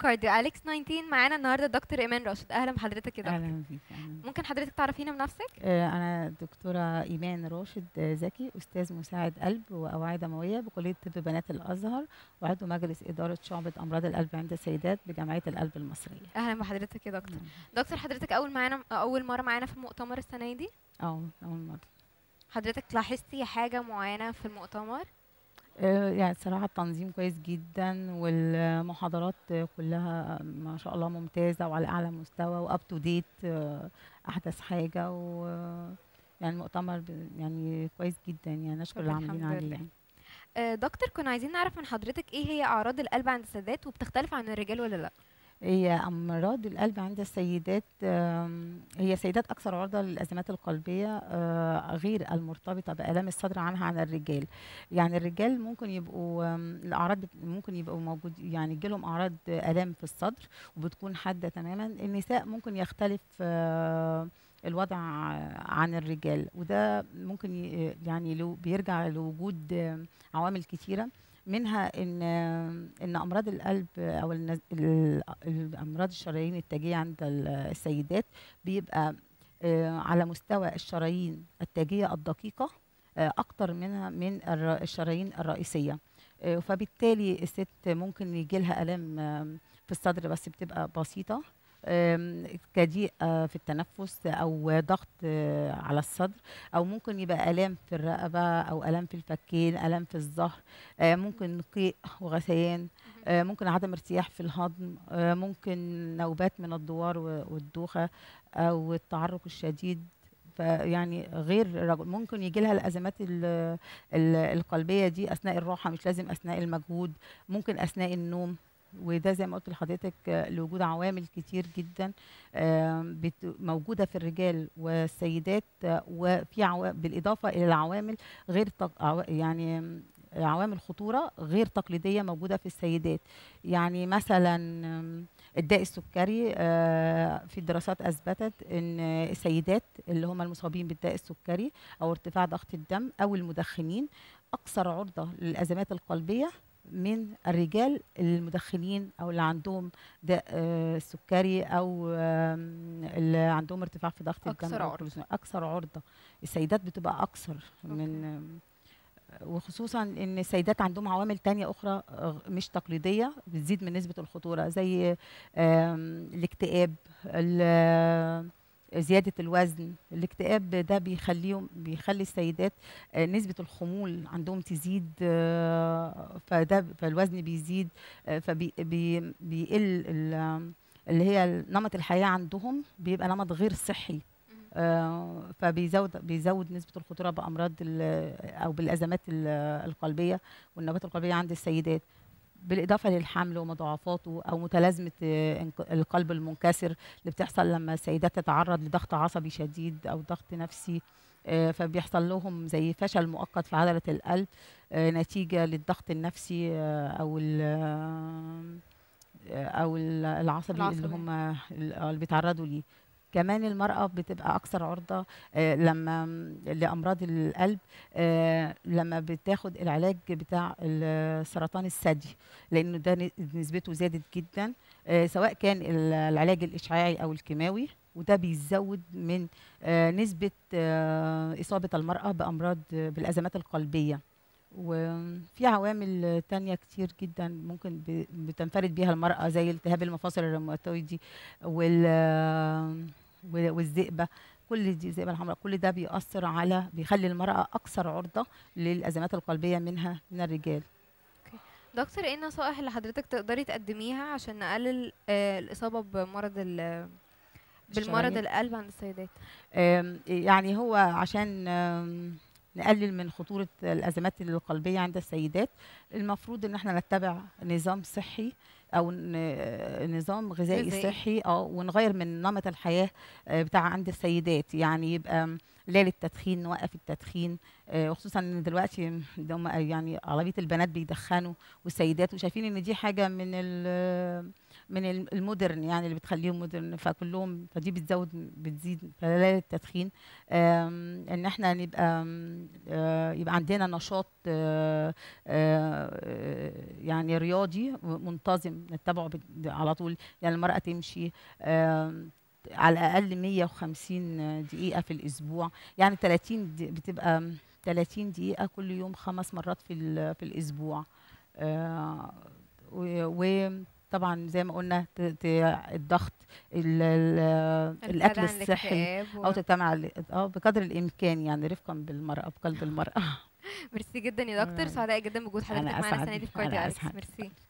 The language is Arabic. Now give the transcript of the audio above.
كارديو اليكس 19 معانا النهارده دكتور ايمان راشد اهلا بحضرتك يا دكتور اهلا بيك ممكن حضرتك تعرفينا بنفسك آه، انا دكتوره ايمان راشد زكي استاذ مساعد قلب واوعيه دمويه بكليه طب بنات الازهر وعضو مجلس اداره شعبه امراض القلب عند السيدات بجمعيه القلب المصريه اهلا بحضرتك يا دكتور نعم. دكتور حضرتك اول معانا اول مره معانا في المؤتمر السنه دي اه اول مره حضرتك لاحظتي حاجه معينه في المؤتمر آه، يعني صراحة التنظيم كويس جدا والمحاضرات كلها ما شاء الله ممتازة وعلى أعلى مستوى وأب تو ديت أحدث حاجة و يعني المؤتمر يعني كويس جدا يعني نشكر اللي عاملين عليه يعني. آه، دكتور كنا عايزين نعرف من حضرتك ايه هي اعراض القلب عند السادات وبتختلف عن الرجال ولا لا هي امراض القلب عند السيدات هي سيدات اكثر عرضه للازمات القلبيه آه، غير المرتبطه بالام الصدر عنها عن الرجال يعني الرجال ممكن يبقوا الاعراض ممكن يبقوا موجود يعني لهم اعراض الام في الصدر وبتكون حاده تماما النساء ممكن يختلف آه، الوضع عن الرجال وده ممكن يعني لو بيرجع لوجود عوامل كثيره منها ان ان امراض القلب او امراض الشرايين التاجيه عند السيدات بيبقى آه، على مستوى الشرايين التاجيه الدقيقه آه، اكتر منها من الشرايين الرئيسيه آه، فبالتالي الست ممكن يجي لها الام في الصدر بس بتبقى بسيطه كضيق آه، في التنفس او ضغط آه، على الصدر او ممكن يبقى الام في الرقبه او الام في الفكين الام في الظهر آه، ممكن قيء وغثيان ممكن عدم ارتياح في الهضم ممكن نوبات من الدوار والدوخه او التعرق الشديد فيعني غير رجل ممكن يجي لها الازمات الـ الـ القلبيه دي اثناء الراحه مش لازم اثناء المجهود ممكن اثناء النوم وده زي ما قلت لحضرتك آه، لوجود عوامل كتير جدا موجوده في الرجال والسيدات آه، وفي بالاضافه الى العوامل غير يعني عوامل خطوره غير تقليديه موجوده في السيدات يعني مثلا الداء السكري آه، في الدراسات اثبتت ان السيدات اللي هم المصابين بالداء السكري او ارتفاع ضغط الدم او المدخنين اكثر عرضه للازمات القلبيه من الرجال المدخنين او اللي عندهم داء آه، السكري او اللي عندهم ارتفاع في ضغط الدم اكثر عرضه اكثر عرضه السيدات بتبقى اكثر من آه، وخصوصا ان السيدات عندهم عوامل تانية اخرى آه، مش تقليديه بتزيد من نسبه الخطوره زي الاكتئاب زياده الوزن الاكتئاب ده بيخليهم بيخلي السيدات آه، نسبه الخمول عندهم تزيد آه، فده فالوزن بيزيد آه، فبيقل اللي هي نمط الحياه عندهم بيبقى نمط غير صحي فبيزود بيزود نسبه الخطوره بامراض او بالازمات القلبيه والنوبات القلبيه عند السيدات بالاضافه للحمل ومضاعفاته او متلازمه آه، القلب المنكسر اللي بتحصل لما السيدات تتعرض لضغط عصبي شديد او ضغط نفسي آه، فبيحصل لهم زي فشل مؤقت في عضله القلب آه، نتيجه للضغط النفسي او او العصبي, العصبي. اللي هم اللي بيتعرضوا ليه كمان المرأة بتبقى أكثر عرضة آه، لما لأمراض القلب آه، لما بتاخد العلاج بتاع سرطان الثدي لأنه ده نسبته زادت جدا آه، سواء كان العلاج الإشعاعي أو الكيماوي وده بيزود من نسبة إصابة المرأة بأمراض بالأزمات القلبية وفي عوامل تانية كتير جدا ممكن بتنفرد بيها المرأة زي التهاب المفاصل الروماتويدي وال والذئبة كل دي زي الحمراء كل ده بيأثر على بيخلي المرأة أكثر عرضة للأزمات القلبية منها من الرجال دكتور ايه النصائح اللي حضرتك تقدري تقدميها عشان نقلل آه الاصابه بمرض بالمرض القلب عند السيدات يعني هو عشان نقلل من خطورة الأزمات القلبية عند السيدات المفروض إن احنا نتبع نظام صحي أو نظام غذائي زي. صحي أو آه، ونغير من نمط الحياة آه، بتاع عند السيدات يعني يبقى لا للتدخين نوقف التدخين آه، وخصوصا ان دلوقتي يعني اغلبيه البنات بيدخنوا والسيدات وشايفين ان دي حاجه من من المودرن يعني اللي بتخليهم مودرن فكلهم فدي بتزود بتزيد خلال التدخين ان احنا نبقى آه، يبقى عندنا نشاط آه، آه، يعني رياضي منتظم نتبعه على طول يعني المرأة تمشي على الأقل 150 دقيقة في الأسبوع يعني 30 بتبقى 30 دقيقة كل يوم خمس مرات في في الأسبوع و طبعا زي ما قلنا الضغط ال ال الاكل الصحي او تتمع اه بقدر الامكان يعني رفقا بالمراه بقلب آه. المراه ميرسي جدا يا دكتور آه. سعداء جدا بوجود حضرتك معانا السنه دي في كارديو ميرسي